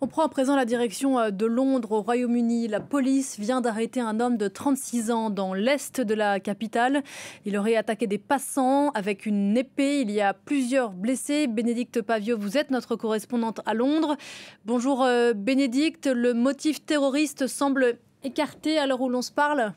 On prend à présent la direction euh, de Londres au Royaume-Uni. La police vient d'arrêter un homme de 36 ans dans l'est de la capitale. Il aurait attaqué des passants avec une épée. Il y a plusieurs blessés. Bénédicte Pavio, vous êtes notre correspondante à Londres. Bonjour euh, Bénédicte, le motif terroriste semble écarté à l'heure où l'on se parle.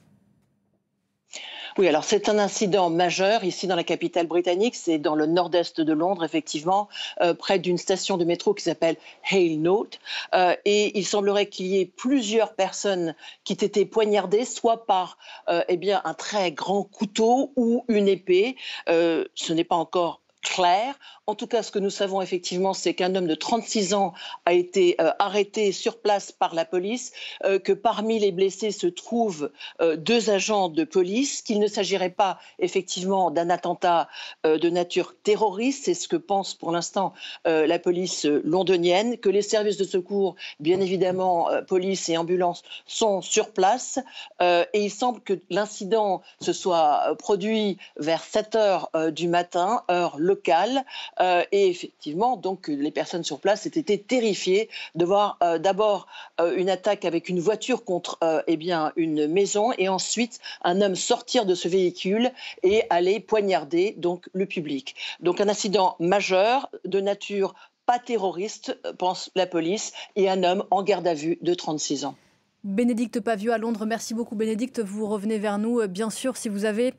Oui, alors c'est un incident majeur ici dans la capitale britannique, c'est dans le nord-est de Londres, effectivement, euh, près d'une station de métro qui s'appelle Hale Note. Euh, et il semblerait qu'il y ait plusieurs personnes qui aient été poignardées, soit par euh, eh bien, un très grand couteau ou une épée. ce n'est pas encore clair. En tout cas, ce que nous savons effectivement, c'est qu'un homme de 36 ans a été euh, arrêté sur place par la police, euh, que parmi les blessés se trouvent euh, deux agents de police, qu'il ne s'agirait pas effectivement d'un attentat de nature terroriste, c'est ce que pense pour l'instant la police londonienne, que les services de secours, bien évidemment, police et ambulance, sont sur place. et il semble que l'incident se soit produit vers 7 heures du matin, heure Local euh, et effectivement, donc, les personnes sur place étaient terrifiées de voir euh, d'abord euh, une attaque avec une voiture contre eh bien, une maison et ensuite un homme sortir de ce véhicule et aller poignarder donc, le public. Donc un incident majeur de nature pas terroriste, pense la police, et un homme en garde à vue de 36 ans. Bénédicte Pavieux à Londres, merci beaucoup Bénédicte. Vous revenez vers nous, bien sûr, si vous avez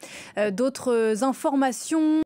d'autres informations.